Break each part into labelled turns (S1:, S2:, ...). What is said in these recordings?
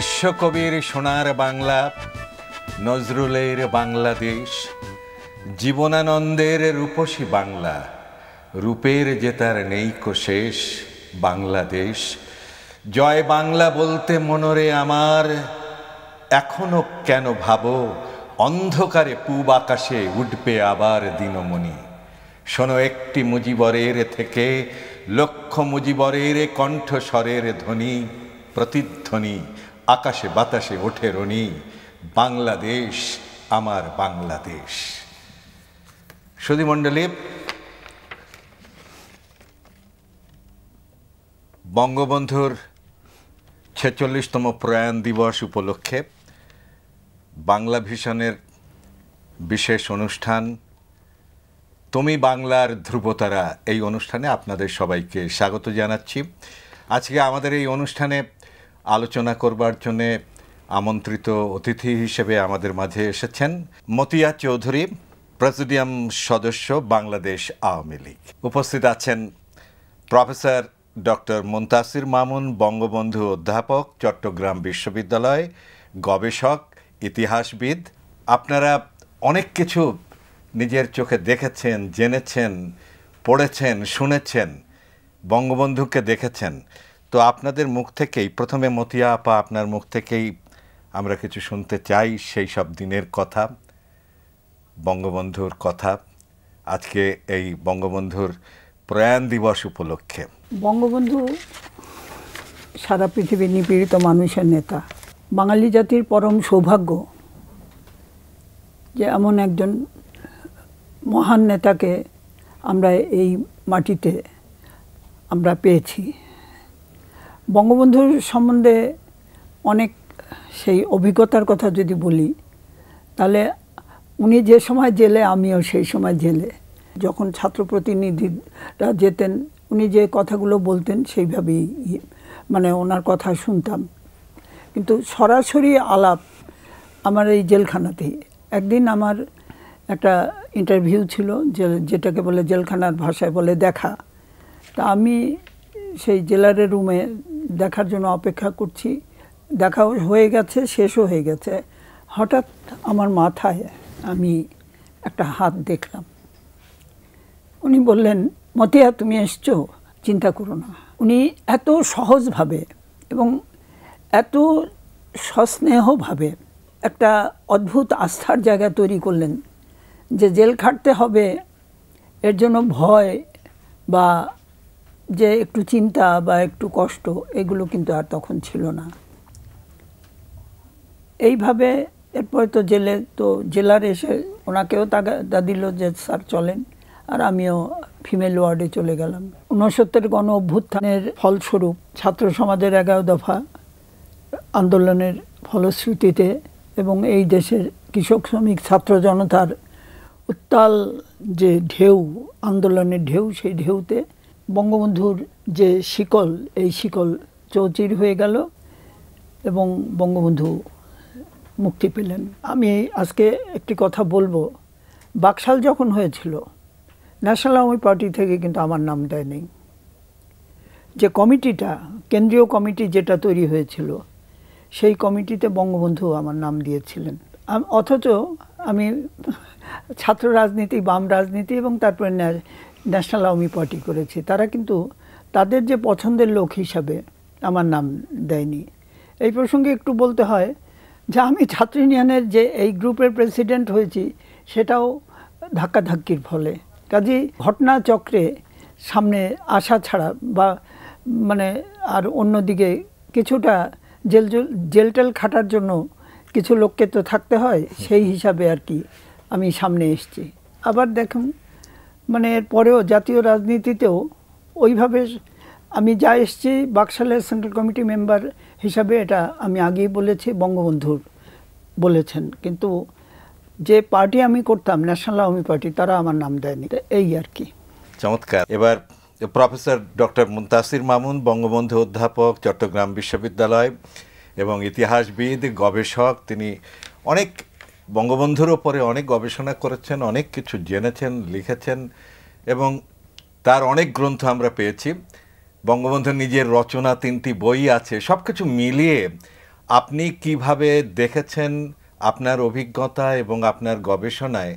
S1: বিশ্বকবির সোনার বাংলা নজরুলের বাংলাদেশ জীবনানন্দের রূপসী বাংলা রূপের যে তার নেই শেষ বাংলাদেশ জয় বাংলা বলতে মনরে আমার এখনো কেন ভাবো অন্ধকারে পূব আকাশে উঠবে আবার দিনমণি শোনো একটি মুজিবরের থেকে লক্ষ মুজিবরের কণ্ঠস্বরের ধ্বনি প্রতিধ্বনি আকাশে বাতাসে ওঠে রনি বাংলাদেশ আমার বাংলাদেশ সুধীমণ্ডলী বঙ্গবন্ধুর ছেচল্লিশতম প্রয়াণ দিবস উপলক্ষে বাংলা ভিশনের বিশেষ অনুষ্ঠান তুমি বাংলার ধ্রুবতারা এই অনুষ্ঠানে আপনাদের সবাইকে স্বাগত জানাচ্ছি আজকে আমাদের এই অনুষ্ঠানে আলোচনা করবার জন্যে আমন্ত্রিত অতিথি হিসেবে আমাদের মাঝে এসেছেন মতিয়া চৌধুরী প্রেসিডিয়াম সদস্য বাংলাদেশ আওয়ামী লীগ উপস্থিত আছেন প্রফেসর ডক্টর মুন্তাসির মামুন বঙ্গবন্ধু অধ্যাপক চট্টগ্রাম বিশ্ববিদ্যালয় গবেষক ইতিহাসবিদ আপনারা অনেক কিছু নিজের চোখে দেখেছেন জেনেছেন পড়েছেন শুনেছেন বঙ্গবন্ধুকে দেখেছেন তো আপনাদের মুখ থেকেই প্রথমে মতিয়া আপা আপনার মুখ থেকেই আমরা কিছু শুনতে চাই সেই সব দিনের কথা বঙ্গবন্ধুর কথা আজকে এই বঙ্গবন্ধুর প্রয়াণ দিবস উপলক্ষে
S2: বঙ্গবন্ধু সারা পৃথিবীর নিপীড়িত মানুষের নেতা বাঙালি জাতির পরম সৌভাগ্য যে এমন একজন মহান নেতাকে আমরা এই মাটিতে আমরা পেয়েছি বঙ্গবন্ধুর সম্বন্ধে অনেক সেই অভিজ্ঞতার কথা যদি বলি তাহলে উনি যে সময় জেলে আমিও সেই সময় জেলে যখন ছাত্র প্রতিনিধিরা যেতেন উনি যে কথাগুলো বলতেন সেইভাবেই ইয়ে, মানে ওনার কথা শুনতাম কিন্তু সরাসরি আলাপ আমার এই জেলখানাতেই একদিন আমার একটা ইন্টারভিউ ছিল যে যেটাকে বলে জেলখানার ভাষায় বলে দেখা তা আমি সেই জেলারের রুমে দেখার জন্য অপেক্ষা করছি দেখা হয়ে গেছে শেষও হয়ে গেছে হঠাৎ আমার মাথায় আমি একটা হাত দেখলাম উনি বললেন মতিয়া তুমি এসছো চিন্তা করো না উনি এত সহজভাবে এবং এত সস্নেহভাবে একটা অদ্ভুত আস্থার জায়গা তৈরি করলেন যে জেল খাটতে হবে এর জন্য ভয় বা যে একটু চিন্তা বা একটু কষ্ট এগুলো কিন্তু আর তখন ছিল না এইভাবে এরপরে তো জেলে তো জেলার এসে ওনাকেও তাগাদা দিল যে স্যার চলেন আর আমিও ফিমেল ওয়ার্ডে চলে গেলাম ঊনসত্তর গণ অভ্যুত্থানের ফলস্বরূপ ছাত্র সমাজের এগারো দফা আন্দোলনের ফলশ্রুতিতে এবং এই দেশের কৃষক শ্রমিক ছাত্র জনতার উত্তাল যে ঢেউ আন্দোলনের ঢেউ সেই ঢেউতে বঙ্গবন্ধুর যে শিকল এই শিকল চৌচির হয়ে গেল এবং বঙ্গবন্ধু মুক্তি পেলেন আমি আজকে একটি কথা বলবো বাকশাল যখন হয়েছিল ন্যাশনাল আওয়ামী পার্টি থেকে কিন্তু আমার নাম দেয়নি যে কমিটিটা কেন্দ্রীয় কমিটি যেটা তৈরি হয়েছিল সেই কমিটিতে বঙ্গবন্ধু আমার নাম দিয়েছিলেন অথচ আমি ছাত্র রাজনীতি বাম রাজনীতি এবং তারপরে ন্যাশনাল আওয়ামি পার্টি করেছি তারা কিন্তু তাদের যে পছন্দের লোক হিসাবে আমার নাম দেয়নি এই প্রসঙ্গে একটু বলতে হয় যে আমি ছাত্র ইউনিয়নের যে এই গ্রুপের প্রেসিডেন্ট হয়েছি সেটাও ধাক্কাধাক্কির ফলে কাজে ঘটনাচক্রে সামনে আসা ছাড়া বা মানে আর অন্যদিকে কিছুটা জেল জেলটেল খাটার জন্য কিছু লোককে তো থাকতে হয় সেই হিসাবে আর কি আমি সামনে এসছি আবার দেখুন মানে এরপরেও জাতীয় রাজনীতিতেও ওইভাবে আমি যা এসছি বাকশালের সেন্ট্রাল কমিটি মেম্বার হিসাবে এটা আমি আগেই বলেছি বঙ্গবন্ধুর বলেছেন কিন্তু যে পার্টি আমি করতাম ন্যাশনাল আওয়ামী পার্টি তারা আমার নাম দেয়নি এই আর কি
S1: চমৎকার এবার প্রফেসর ডক্টর মুন্তাসির মামুন বঙ্গবন্ধু অধ্যাপক চট্টগ্রাম বিশ্ববিদ্যালয় এবং ইতিহাসবিদ গবেষক তিনি অনেক বঙ্গবন্ধুর ওপরে অনেক গবেষণা করেছেন অনেক কিছু জেনেছেন লিখেছেন এবং তার অনেক গ্রন্থ আমরা পেয়েছি বঙ্গবন্ধুর নিজের রচনা তিনটি বই আছে সব কিছু মিলিয়ে আপনি কিভাবে দেখেছেন আপনার অভিজ্ঞতা এবং আপনার গবেষণায়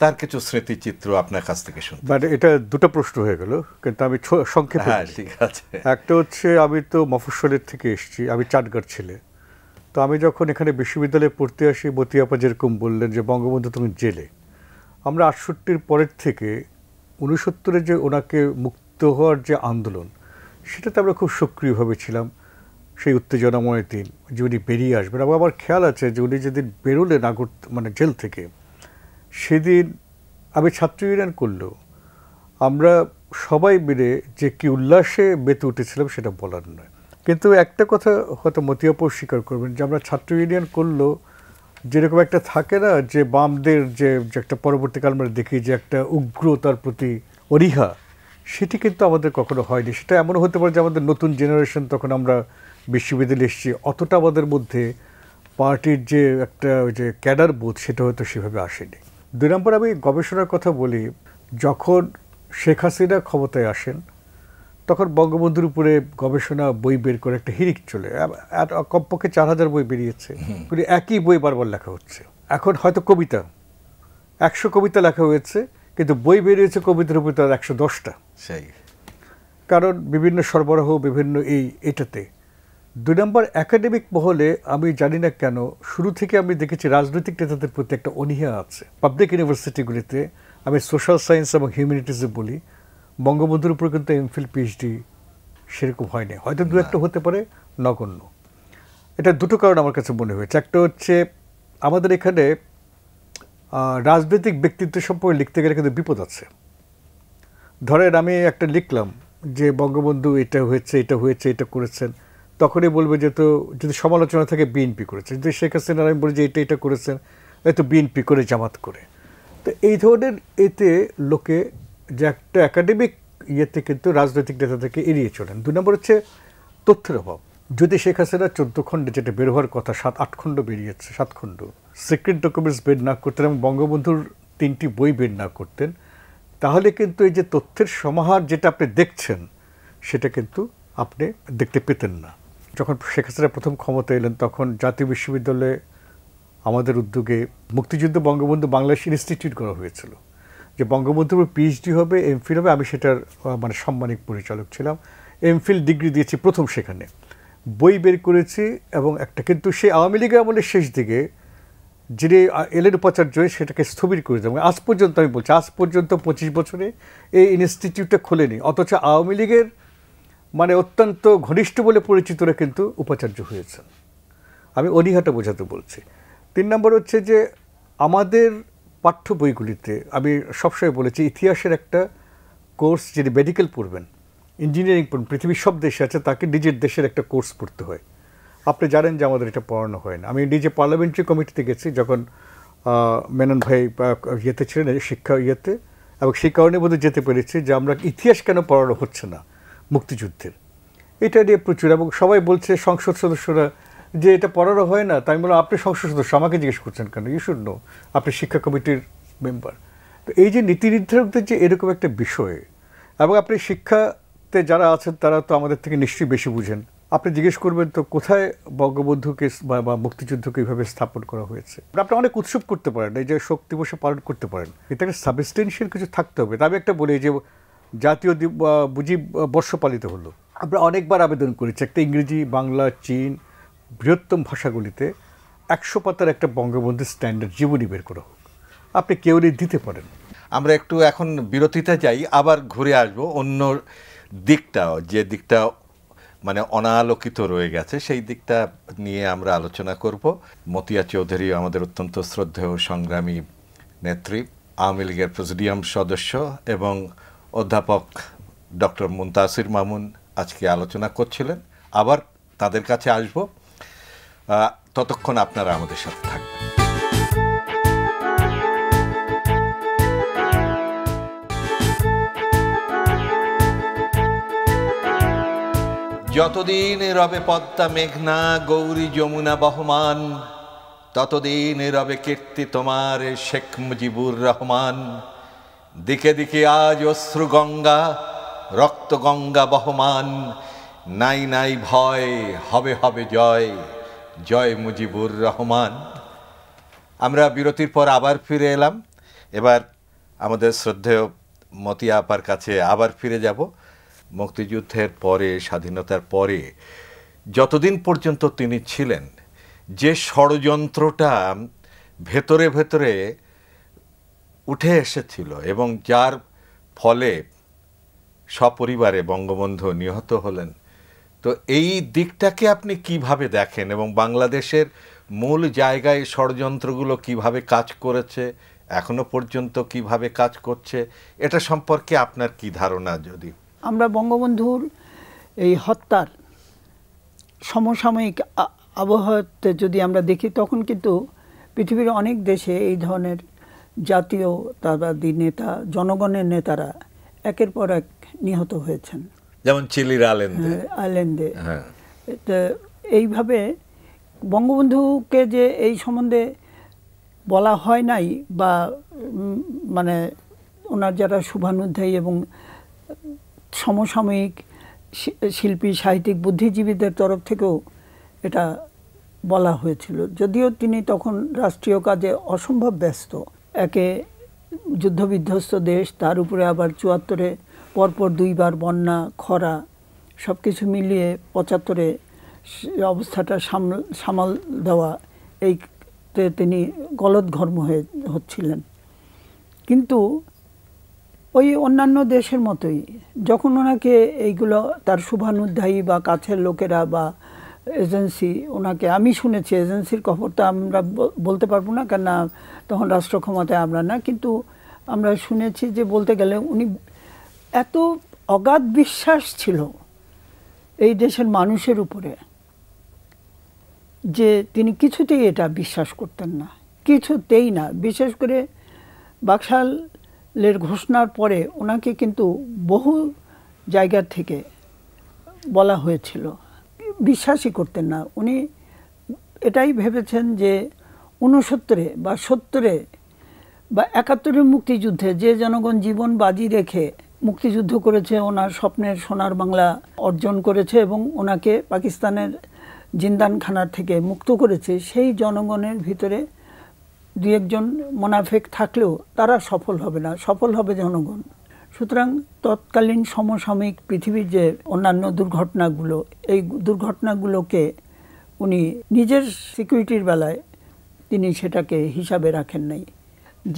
S1: তার কিছু স্মৃতিচিত্র আপনার কাছ থেকে শুনুন
S3: মানে বাট এটা দুটো প্রশ্ন হয়ে গেল কিন্তু আমি সংক্ষেপে হ্যাঁ, ঠিক আছে একটা হচ্ছে আমি তো মফস্বলের থেকে এসেছি আমি চাটগড় ছেলে তো আমি যখন এখানে বিশ্ববিদ্যালয়ে পড়তে আসি বতিয়াপা যেরকম বললেন যে বঙ্গবন্ধু তখন জেলে আমরা আটষট্টির পরের থেকে উনসত্তরে যে ওনাকে মুক্ত হওয়ার যে আন্দোলন সেটাতে আমরা খুব সক্রিয়ভাবে ছিলাম সেই উত্তেজনাময় দিন যে উনি বেরিয়ে আসবেন এবং আমার খেয়াল আছে যে উনি যেদিন বেরোলেন আগর মানে জেল থেকে সেদিন আমি ছাত্র ইউনিয়ন করলেও আমরা সবাই মিলে যে কি উল্লাসে বেঁতে উঠেছিলাম সেটা বলার নয় কিন্তু একটা কথা হয়তো মতিয়াপুর স্বীকার করবেন যে আমরা ছাত্র ইউনিয়ন করলো যেরকম একটা থাকে না যে বামদের যে একটা পরবর্তীকাল আমরা দেখি যে একটা উগ্রতার প্রতি অরিহা সেটি কিন্তু আমাদের কখনো হয়নি সেটা এমন হতে পারে যে আমাদের নতুন জেনারেশন তখন আমরা বিশ্ববিদ্যালয়ে এসেছি অতটা আমাদের মধ্যে পার্টির যে একটা যে ক্যাডার বোধ সেটা হয়তো সেভাবে আসেনি দুই নম্বর আমি গবেষণার কথা বলি যখন শেখ হাসিনা ক্ষমতায় আসেন তখন বঙ্গবন্ধুর উপরে গবেষণা বই বের করে একটা হিরিক চলে কমপক্ষে চার হাজার বই বেরিয়েছে কিন্তু একই বই বারবার লেখা হচ্ছে এখন হয়তো কবিতা একশো কবিতা লেখা হয়েছে কিন্তু বই বেরিয়েছে কবিতার উপরে তার একশো দশটা সেই কারণ বিভিন্ন সরবরাহ বিভিন্ন এই এটাতে দুই নম্বর একাডেমিক মহলে আমি জানি না কেন শুরু থেকে আমি দেখেছি রাজনৈতিক নেতাদের প্রতি একটা অনীহা আছে পাবলিক ইউনিভার্সিটিগুলিতে আমি সোশ্যাল সায়েন্স এবং হিউম্যানিটিজে বলি বঙ্গবন্ধুর উপরে কিন্তু এমফিল পিএইচডি সেরকম হয়নি হয়তো দু একটা হতে পারে নগণ্য এটা দুটো কারণ আমার কাছে মনে হয়েছে একটা হচ্ছে আমাদের এখানে রাজনৈতিক ব্যক্তিত্ব সম্পর্কে লিখতে গেলে কিন্তু বিপদ আছে ধরেন আমি একটা লিখলাম যে বঙ্গবন্ধু এটা হয়েছে এটা হয়েছে এটা করেছেন তখনই বলবে যে তো যদি সমালোচনা থাকে বিএনপি করেছে যদি শেখ হাসিনা আমি বলি যে এটা এটা করেছেন হয়তো বিএনপি করে জামাত করে তো এই ধরনের এতে লোকে যে একটা একাডেমিক ইয়েতে কিন্তু রাজনৈতিক নেতাদেরকে এড়িয়ে চলেন দু নম্বর হচ্ছে তথ্যের অভাব যদি শেখ হাসিনা চোদ্দ খণ্ডে যেটা বের হওয়ার কথা সাত আট খণ্ড বেরিয়েছে সাত খণ্ড সিক্রেট ডকুমেন্টস বের না করতেন এবং বঙ্গবন্ধুর তিনটি বই বের না করতেন তাহলে কিন্তু এই যে তথ্যের সমাহার যেটা আপনি দেখছেন সেটা কিন্তু আপনি দেখতে পেতেন না যখন শেখ হাসিনা প্রথম ক্ষমতা এলেন তখন জাতীয় বিশ্ববিদ্যালয়ে আমাদের উদ্যোগে মুক্তিযুদ্ধ বঙ্গবন্ধু বাংলাদেশ ইনস্টিটিউট করা হয়েছিল যে বঙ্গবন্ধুর পিএইচডি হবে এমফিল হবে আমি সেটার মানে সাম্মানিক পরিচালক ছিলাম এমফিল ডিগ্রি দিয়েছি প্রথম সেখানে বই বের করেছি এবং একটা কিন্তু সেই আওয়ামী লীগের আমলের শেষ দিকে যিনি এলের উপাচার্য সেটাকে স্থবির করে দেবেন আজ পর্যন্ত আমি বলছি আজ পর্যন্ত পঁচিশ বছরে এই ইনস্টিটিউটটা খোলেনি অথচ আওয়ামী লীগের মানে অত্যন্ত ঘনিষ্ঠ বলে পরিচিতরা কিন্তু উপাচার্য হয়েছেন আমি অনীহাটা বোঝাতে বলছি তিন নম্বর হচ্ছে যে আমাদের পাঠ্য বইগুলিতে আমি সবসময় বলেছি ইতিহাসের একটা কোর্স যিনি মেডিকেল পড়বেন ইঞ্জিনিয়ারিং পড়বেন পৃথিবীর সব দেশে আছে তাকে নিজের দেশের একটা কোর্স পড়তে হয় আপনি জানেন যে আমাদের এটা পড়ানো হয় না আমি নিজে পার্লামেন্টারি কমিটিতে গেছি যখন মেনন ভাই ইয়েতে ছিলেন শিক্ষা ইয়েতে এবং সেই কারণে বোধহয় যেতে পেরেছি যে আমরা ইতিহাস কেন পড়ানো হচ্ছে না মুক্তিযুদ্ধের এটা নিয়ে প্রচুর এবং সবাই বলছে সংসদ সদস্যরা যে এটা পড়ারও হয় না তাই বললাম আপনি সংসদ সদস্য আমাকে জিজ্ঞেস করছেন কেন ইউ শুড নো আপনি শিক্ষা কমিটির মেম্বার তো এই যে নীতি নির্ধারকদের যে এরকম একটা বিষয় এবং আপনি শিক্ষাতে যারা আছেন তারা তো আমাদের থেকে নিশ্চয়ই বেশি বুঝেন আপনি জিজ্ঞেস করবেন তো কোথায় বঙ্গবন্ধুকে বা মুক্তিযুদ্ধকে এইভাবে স্থাপন করা হয়েছে মানে আপনি অনেক উৎসব করতে পারেন এই যে শোক দিবসে পালন করতে পারেন এতে একটা সাবস্টেন্সিয়াল কিছু থাকতে হবে আমি একটা বলি যে জাতীয় বুঝি বর্ষ পালিত হলো আমরা অনেকবার আবেদন করেছি একটা ইংরেজি বাংলা চীন বৃহত্তম ভাষাগুলিতে একশো পাতার একটা
S1: বঙ্গবন্ধু স্ট্যান্ডার্ড জীবনী বের করা হোক আপনি কেউ দিতে পারেন আমরা একটু এখন বিরতিতে যাই আবার ঘুরে আসব অন্য দিকটা যে দিকটা মানে অনালোকিত রয়ে গেছে সেই দিকটা নিয়ে আমরা আলোচনা করব মতিয়া চৌধুরী আমাদের অত্যন্ত শ্রদ্ধেয় সংগ্রামী নেত্রী আওয়ামী লীগের প্রেসিডিয়াম সদস্য এবং অধ্যাপক ডক্টর মুন্তাসির মামুন আজকে আলোচনা করছিলেন আবার তাদের কাছে আসব ততক্ষণ আপনারা আমাদের সাথে থাকবেন যতদিন রবে পদ্মা মেঘনা গৌরী যমুনা বহমান ততদিন রবে কীর্তি তোমার শেখ মুজিবুর রহমান দিকে দিকে আজ অশ্রু গঙ্গা রক্ত গঙ্গা বহমান নাই নাই ভয় হবে হবে জয় জয় মুজিবুর রহমান আমরা বিরতির পর আবার ফিরে এলাম এবার আমাদের শ্রদ্ধেয় মতিয়া আপার কাছে আবার ফিরে যাব মুক্তিযুদ্ধের পরে স্বাধীনতার পরে যতদিন পর্যন্ত তিনি ছিলেন যে ষড়যন্ত্রটা ভেতরে ভেতরে উঠে এসেছিল এবং যার ফলে সপরিবারে বঙ্গবন্ধু নিহত হলেন তো এই দিকটাকে আপনি কিভাবে দেখেন এবং বাংলাদেশের মূল জায়গায় ষড়যন্ত্রগুলো কিভাবে কাজ করেছে এখনো পর্যন্ত কিভাবে কাজ করছে এটা সম্পর্কে আপনার কি ধারণা যদি
S2: আমরা বঙ্গবন্ধুর এই হত্যার সমসাময়িক আবহাওয়াতে যদি আমরা দেখি তখন কিন্তু পৃথিবীর অনেক দেশে এই ধরনের জাতীয়তাবাদী নেতা জনগণের নেতারা একের পর এক নিহত হয়েছেন
S1: যেমন চিলির আলেন্দে
S2: আলেন্দে হ্যাঁ, হ্যাঁ। এইভাবে বঙ্গবন্ধুকে যে এই সম্বন্ধে বলা হয় নাই বা মানে ওনার যারা শুভানুধ্যায়ী এবং সমসাময়িক শিল্পী সাহিত্যিক বুদ্ধিজীবীদের তরফ থেকেও এটা বলা হয়েছিল যদিও তিনি তখন রাষ্ট্রীয় কাজে অসম্ভব ব্যস্ত একে যুদ্ধবিধ্বস্ত দেশ তার উপরে আবার চুয়াত্তরে পরপর দুইবার বন্যা খরা সব কিছু মিলিয়ে পঁচাত্তরে অবস্থাটা সামল সামাল দেওয়া এইতে তিনি গলদঘর্ম হয়ে হচ্ছিলেন কিন্তু ওই অন্যান্য দেশের মতোই যখন ওনাকে এইগুলো তার শুভানুধ্যায়ী বা কাছের লোকেরা বা এজেন্সি ওনাকে আমি শুনেছি এজেন্সির খবর তো আমরা বলতে পারবো না কেননা তখন রাষ্ট্র ক্ষমতায় আমরা না কিন্তু আমরা শুনেছি যে বলতে গেলে উনি এত অগাধ বিশ্বাস ছিল এই দেশের মানুষের উপরে যে তিনি কিছুতেই এটা বিশ্বাস করতেন না কিছুতেই না বিশেষ করে বাকশালের ঘোষণার পরে ওনাকে কিন্তু বহু জায়গা থেকে বলা হয়েছিল বিশ্বাসই করতেন না উনি এটাই ভেবেছেন যে উনসত্তরে বা সত্তরে বা একাত্তরের মুক্তিযুদ্ধে যে জনগণ জীবন বাজি রেখে মুক্তিযুদ্ধ করেছে ওনার স্বপ্নের সোনার বাংলা অর্জন করেছে এবং ওনাকে পাকিস্তানের জিন্দানখানার থেকে মুক্ত করেছে সেই জনগণের ভিতরে দু একজন মোনাফেক থাকলেও তারা সফল হবে না সফল হবে জনগণ সুতরাং তৎকালীন সমসাময়িক পৃথিবীর যে অন্যান্য দুর্ঘটনাগুলো এই দুর্ঘটনাগুলোকে উনি নিজের সিকিউরিটির বেলায় তিনি সেটাকে হিসাবে রাখেন নাই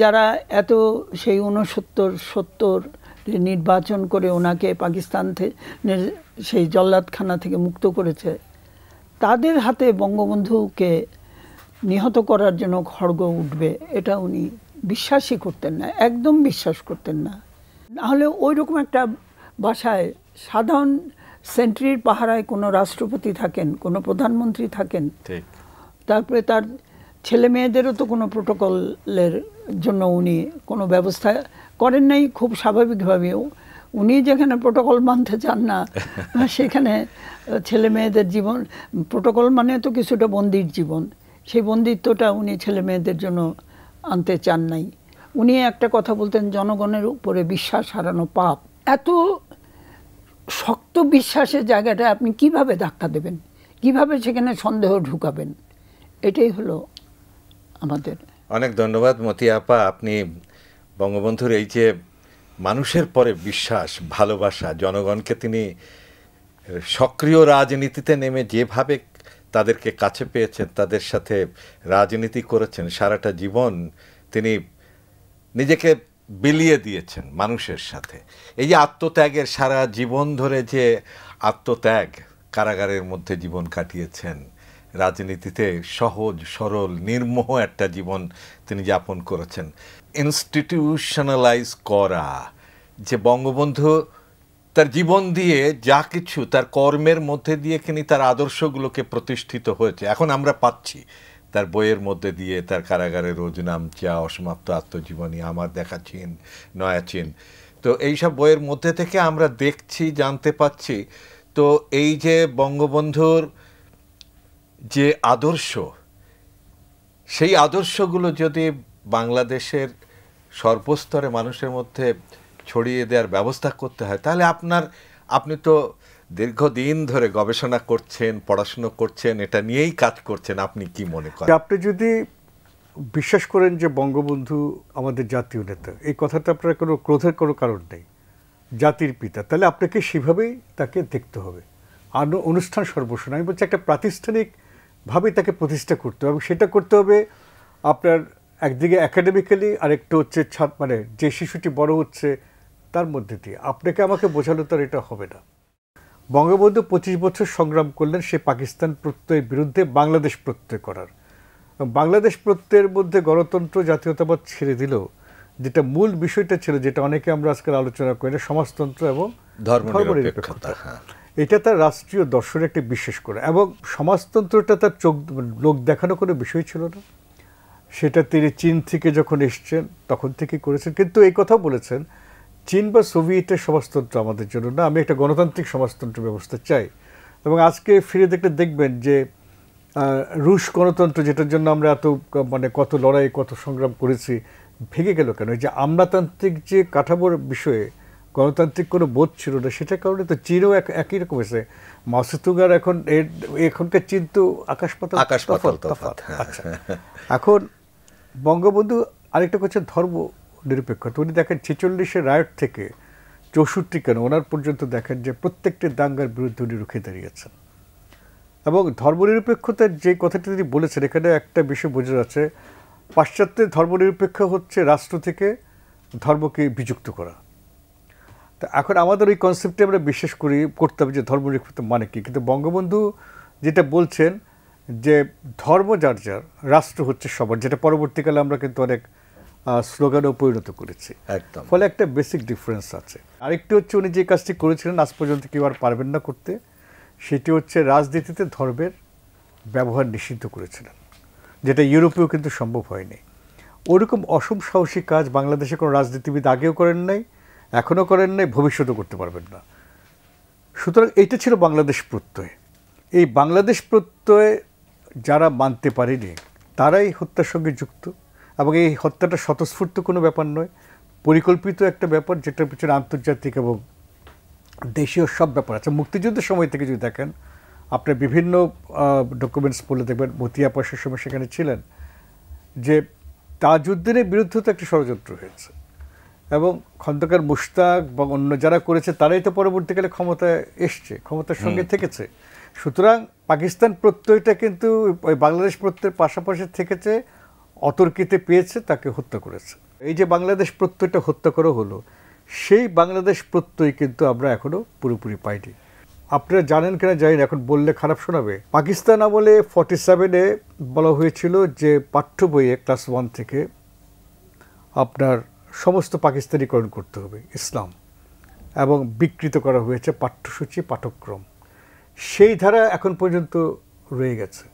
S2: যারা এত সেই ঊনসত্তর সত্তর নির্বাচন করে ওনাকে পাকিস্তান থেকে সেই জল্লাদখানা থেকে মুক্ত করেছে তাদের হাতে বঙ্গবন্ধুকে নিহত করার জন্য খড়গ উঠবে এটা উনি বিশ্বাসই করতেন না একদম বিশ্বাস করতেন না নাহলে ওই রকম একটা বাসায় সাধারণ সেন্ট্রির পাহারায় কোনো রাষ্ট্রপতি থাকেন কোনো প্রধানমন্ত্রী থাকেন তারপরে তার ছেলে মেয়েদেরও তো কোনো প্রোটোকলের জন্য উনি কোনো ব্যবস্থা করেন নাই খুব স্বাভাবিকভাবেও উনি যেখানে প্রোটোকল মানতে চান না সেখানে ছেলে মেয়েদের জীবন প্রোটোকল মানে তো কিছুটা বন্দির জীবন সেই বন্দিত্বটা উনি ছেলে মেয়েদের জন্য আনতে চান নাই উনি একটা কথা বলতেন জনগণের উপরে বিশ্বাস হারানো পাপ এত শক্ত বিশ্বাসের জায়গাটা আপনি কিভাবে ধাক্কা দেবেন কিভাবে সেখানে সন্দেহ ঢুকাবেন এটাই হলো আমাদের
S1: অনেক ধন্যবাদ মতি আপা আপনি বঙ্গবন্ধুর এই যে মানুষের পরে বিশ্বাস ভালোবাসা জনগণকে তিনি সক্রিয় রাজনীতিতে নেমে যেভাবে তাদেরকে কাছে পেয়েছেন তাদের সাথে রাজনীতি করেছেন সারাটা জীবন তিনি নিজেকে বিলিয়ে দিয়েছেন মানুষের সাথে এই যে আত্মত্যাগের সারা জীবন ধরে যে আত্মত্যাগ কারাগারের মধ্যে জীবন কাটিয়েছেন রাজনীতিতে সহজ সরল নির্মোহ একটা জীবন তিনি যাপন করেছেন ইনস্টিটিউশনালাইজ করা যে বঙ্গবন্ধু তার জীবন দিয়ে যা কিছু তার কর্মের মধ্যে দিয়ে তিনি তার আদর্শগুলোকে প্রতিষ্ঠিত হয়েছে এখন আমরা পাচ্ছি তার বইয়ের মধ্যে দিয়ে তার কারাগারে রোজ নামচা অসমাপ্ত আত্মজীবনী আমার দেখা চীন নয়া চীন তো এইসব বইয়ের মধ্যে থেকে আমরা দেখছি জানতে পাচ্ছি তো এই যে বঙ্গবন্ধুর যে আদর্শ সেই আদর্শগুলো যদি বাংলাদেশের সর্বস্তরে মানুষের মধ্যে ছড়িয়ে দেওয়ার ব্যবস্থা করতে হয় তাহলে আপনার আপনি তো দীর্ঘদিন ধরে গবেষণা করছেন পড়াশুনো করছেন এটা নিয়েই কাজ করছেন আপনি কি মনে করেন
S3: আপনি যদি বিশ্বাস করেন যে বঙ্গবন্ধু আমাদের জাতীয় নেতা এই কথাটা আপনার কোনো ক্রোধের কোনো কারণ নেই জাতির পিতা তাহলে আপনাকে সেভাবেই তাকে দেখতে হবে আর অনুষ্ঠান সর্বস্ব আমি বলছি একটা প্রাতিষ্ঠানিক ভাবে তাকে প্রতিষ্ঠা করতে হবে সেটা করতে হবে আপনার একদিকে অ্যাকাডেমিক্যালি আরেকটু হচ্ছে মানে যে শিশুটি বড় হচ্ছে তার মধ্যে দিয়ে আপনাকে আমাকে বোঝানো তার এটা হবে না বঙ্গবন্ধু পঁচিশ বছর সংগ্রাম করলেন সে পাকিস্তান প্রত্যয়ের বিরুদ্ধে বাংলাদেশ প্রত্যয় করার বাংলাদেশ প্রত্যয়ের মধ্যে গণতন্ত্র জাতীয়তাবাদ ছেড়ে দিল যেটা মূল বিষয়টা ছিল যেটা অনেকে আমরা আজকাল আলোচনা করি সমাজতন্ত্র এবং ধর্ম নিরপেক্ষতা এটা তার রাষ্ট্রীয় দর্শনের একটি বিশেষ করে এবং সমাজতন্ত্রটা তার চোখ লোক দেখানো কোনো বিষয় ছিল না সেটা তিনি চীন থেকে যখন এসছেন তখন থেকে করেছেন কিন্তু এই কথা বলেছেন চীন বা সোভিয়েতের সমাজতন্ত্র আমাদের জন্য না আমি একটা গণতান্ত্রিক সমাজতন্ত্র ব্যবস্থা চাই এবং আজকে ফিরে দেখলে দেখবেন যে রুশ গণতন্ত্র যেটার জন্য আমরা এত মানে কত লড়াই কত সংগ্রাম করেছি ভেঙে গেল কেন যে আমলাতান্ত্রিক যে কাঠামোর বিষয়ে গণতান্ত্রিক কোনো বোধ ছিল না সেটার কারণে তো চীনও একই রকম হয়েছে মাসুতুঙ্গার এখন এখনকার চীন তো আকাশ পাতাল আকাশ এখন বঙ্গবন্ধু আরেকটা করছেন ধর্ম নিরপেক্ষতা উনি দেখেন ছেচল্লিশের রায়ট থেকে চৌষট্টি কেন ওনার পর্যন্ত দেখেন যে প্রত্যেকটি দাঙ্গার বিরুদ্ধে উনি রুখে দাঁড়িয়েছেন এবং ধর্মনিরপেক্ষতার যে কথাটি তিনি বলেছেন এখানে একটা বিষয় বোঝা যাচ্ছে পাশ্চাত্যে ধর্মনিরপেক্ষ হচ্ছে রাষ্ট্র থেকে ধর্মকে বিযুক্ত করা তা এখন আমাদের ওই কনসেপ্টে আমরা বিশ্বাস করি করতে হবে যে ধর্ম নিরপেক্ষ মানে কী কিন্তু বঙ্গবন্ধু যেটা বলছেন যে ধর্ম যার যার রাষ্ট্র হচ্ছে সবার যেটা পরবর্তীকালে আমরা কিন্তু অনেক স্লোগানেও পরিণত করেছি একদম ফলে একটা বেসিক ডিফারেন্স আছে আরেকটি হচ্ছে উনি যে কাজটি করেছিলেন আজ পর্যন্ত কেউ আর পারবেন না করতে সেটি হচ্ছে রাজনীতিতে ধর্মের ব্যবহার নিষিদ্ধ করেছিলেন যেটা ইউরোপেও কিন্তু সম্ভব হয়নি ওরকম অসম সাহসী কাজ বাংলাদেশে কোনো রাজনীতিবিদ আগেও করেন নাই এখনও করেন নাই ভবিষ্যতেও করতে পারবেন না সুতরাং এইটা ছিল বাংলাদেশ প্রত্যয় এই বাংলাদেশ প্রত্যয় যারা মানতে পারেনি তারাই হত্যার সঙ্গে যুক্ত এবং এই হত্যাটা স্বতঃস্ফূর্ত কোনো ব্যাপার নয় পরিকল্পিত একটা ব্যাপার যেটার পিছনে আন্তর্জাতিক এবং দেশীয় সব ব্যাপার আছে মুক্তিযুদ্ধের সময় থেকে যদি দেখেন আপনার বিভিন্ন ডকুমেন্টস পড়লে দেখবেন মতিয়া পাশের সময় সেখানে ছিলেন যে তাজউদ্দিনের বিরুদ্ধে তো একটা ষড়যন্ত্র হয়েছে এবং খন্দকার মুশতাক বা অন্য যারা করেছে তারাই তো পরবর্তীকালে ক্ষমতায় এসছে ক্ষমতার সঙ্গে থেকেছে সুতরাং পাকিস্তান প্রত্যয়টা কিন্তু ওই বাংলাদেশ প্রত্যয়ের পাশাপাশি থেকেছে অতর্কিতে পেয়েছে তাকে হত্যা করেছে এই যে বাংলাদেশ প্রত্যয়টা হত্যা করা হলো সেই বাংলাদেশ প্রত্যয় কিন্তু আমরা এখনও পুরোপুরি পাইনি আপনারা জানেন কিনা জানি না এখন বললে খারাপ শোনাবে পাকিস্তান আমলে ফর্টি সেভেনে বলা হয়েছিল যে পাঠ্য বইয়ে ক্লাস ওয়ান থেকে আপনার সমস্ত পাকিস্তানিকরণ করতে হবে ইসলাম এবং বিকৃত করা হয়েছে পাঠ্যসূচি পাঠ্যক্রম সেই ধারা এখন পর্যন্ত রয়ে গেছে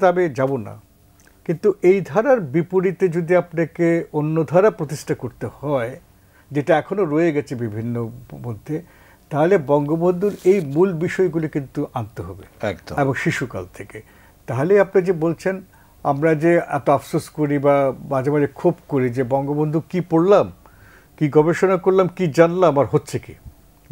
S3: তো আমি যাব না কিন্তু এই ধারার বিপরীতে যদি আপনাকে অন্য ধারা প্রতিষ্ঠা করতে হয় যেটা এখনও রয়ে গেছে বিভিন্ন মধ্যে তাহলে বঙ্গবন্ধুর এই মূল বিষয়গুলি কিন্তু আনতে হবে এবং শিশুকাল থেকে তাহলে আপনি যে বলছেন আমরা যে এত আফসোস করি বা মাঝে মাঝে ক্ষোভ করি যে বঙ্গবন্ধু কি পড়লাম কি গবেষণা করলাম কি জানলাম আর হচ্ছে কি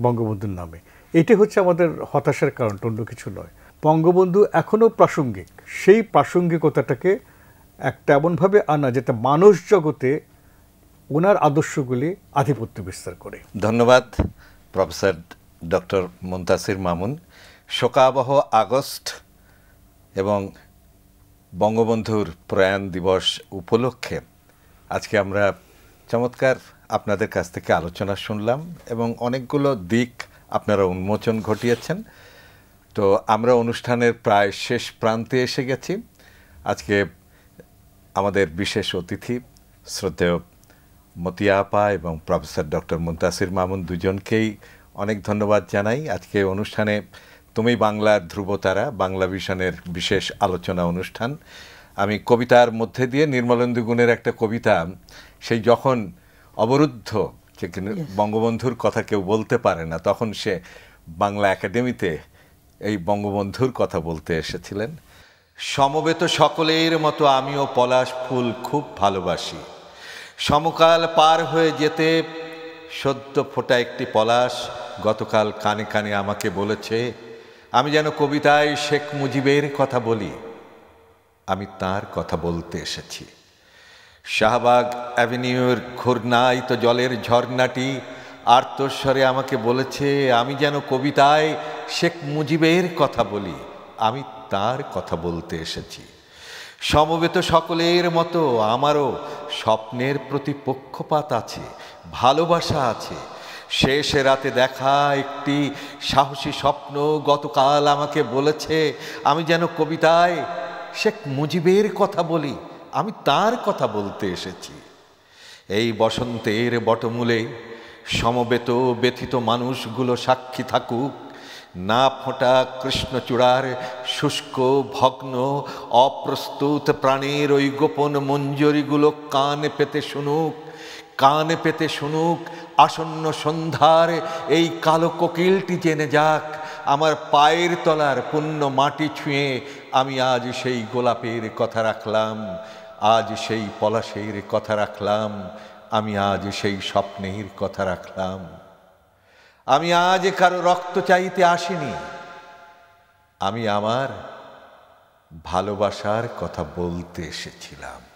S3: বঙ্গবন্ধুর নামে এটি হচ্ছে আমাদের হতাশার কারণ অন্য কিছু নয় বঙ্গবন্ধু এখনও প্রাসঙ্গিক সেই প্রাসঙ্গিকতাটাকে একটা এমনভাবে আনা যেটা মানুষ জগতে ওনার আদর্শগুলি আধিপত্য বিস্তার করে
S1: ধন্যবাদ প্রফেসর ডক্টর মুন্তাসির মামুন শোকাবহ আগস্ট এবং বঙ্গবন্ধুর প্রয়াণ দিবস উপলক্ষে আজকে আমরা চমৎকার আপনাদের কাছ থেকে আলোচনা শুনলাম এবং অনেকগুলো দিক আপনারা উন্মোচন ঘটিয়েছেন তো আমরা অনুষ্ঠানের প্রায় শেষ প্রান্তে এসে গেছি আজকে আমাদের বিশেষ অতিথি শ্রদ্ধেয় মতিয়া আপা এবং প্রফেসর ডক্টর মুন্তাসির মামুন দুজনকেই অনেক ধন্যবাদ জানাই আজকে অনুষ্ঠানে তুমি বাংলার ধ্রুবতারা বাংলা ভিশনের বিশেষ আলোচনা অনুষ্ঠান আমি কবিতার মধ্যে দিয়ে নির্মলেন্দু গুণের একটা কবিতা সেই যখন অবরুদ্ধ যে বঙ্গবন্ধুর কথা কেউ বলতে পারে না তখন সে বাংলা একাডেমিতে এই বঙ্গবন্ধুর কথা বলতে এসেছিলেন সমবেত সকলের মতো আমিও পলাশ ফুল খুব ভালোবাসি সমকাল পার হয়ে যেতে সদ্য ফোটা একটি পলাশ গতকাল কানে কানে আমাকে বলেছে আমি যেন কবিতায় শেখ মুজিবের কথা বলি আমি তার কথা বলতে এসেছি শাহবাগ অ্যাভিনিউর ঘূর্ণায়িত জলের ঝর্ণাটি আর্তস্বরে আমাকে বলেছে আমি যেন কবিতায় শেখ মুজিবের কথা বলি আমি তার কথা বলতে এসেছি সমবেত সকলের মতো আমারও স্বপ্নের প্রতি পক্ষপাত আছে ভালোবাসা আছে শেষ রাতে দেখা একটি সাহসী স্বপ্ন গতকাল আমাকে বলেছে আমি যেন কবিতায় শেখ মুজিবের কথা বলি আমি তার কথা বলতে এসেছি এই বসন্তের বটমূলে সমবেত ব্যথিত মানুষগুলো সাক্ষী থাকুক না ফোঁটা কৃষ্ণচূড়ার শুষ্ক ভগ্ন অপ্রস্তুত প্রাণের ওই গোপন মঞ্জুরিগুলো কানে পেতে শুনুক কানে পেতে শুনুক আসন্ন সন্ধ্যার এই কালো কোকিলটি জেনে যাক আমার পায়ের তলার পুণ্য মাটি ছুঁয়ে আমি আজ সেই গোলাপের কথা রাখলাম আজ সেই পলাশের কথা রাখলাম আমি আজ সেই স্বপ্নের কথা রাখলাম আমি আজ কারো রক্ত চাইতে আসিনি আমি আমার ভালোবাসার কথা বলতে এসেছিলাম